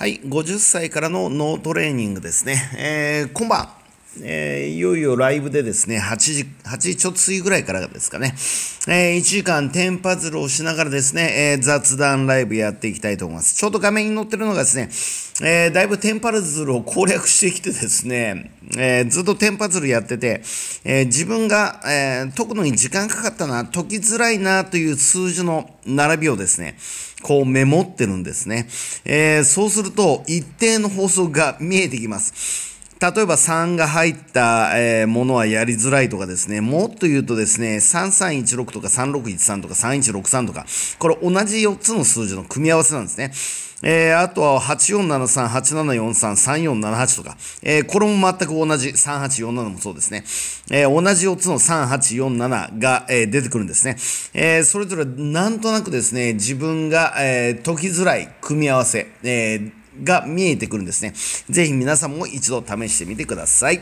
はい、50歳からの脳トレーニングですね。えー、今晩、えー、いよいよライブでですね、8時、8時ちょっと過ぎぐらいからですかね、えー、1時間テンパズルをしながらですね、えー、雑談ライブやっていきたいと思います。ちょうど画面に載ってるのがですね、えー、だいぶテンパズルを攻略してきてですね、えー、ずっとテンパズルやってて、えー、自分が、えー、解くのに時間かかったな、解きづらいなという数字の並びをですね、こうメモってるんですね。えー、そうすると一定の法則が見えてきます。例えば3が入った、ものはやりづらいとかですね、もっと言うとですね、3316とか3613とか3163とか、これ同じ4つの数字の組み合わせなんですね。えー、あとは8473、8743、3478とか、えー、これも全く同じ、3847もそうですね。えー、同じ4つの3847が、えー、出てくるんですね。えー、それぞれなんとなくですね、自分が、えー、解きづらい組み合わせ、えー、が見えてくるんですね。ぜひ皆さんも一度試してみてください。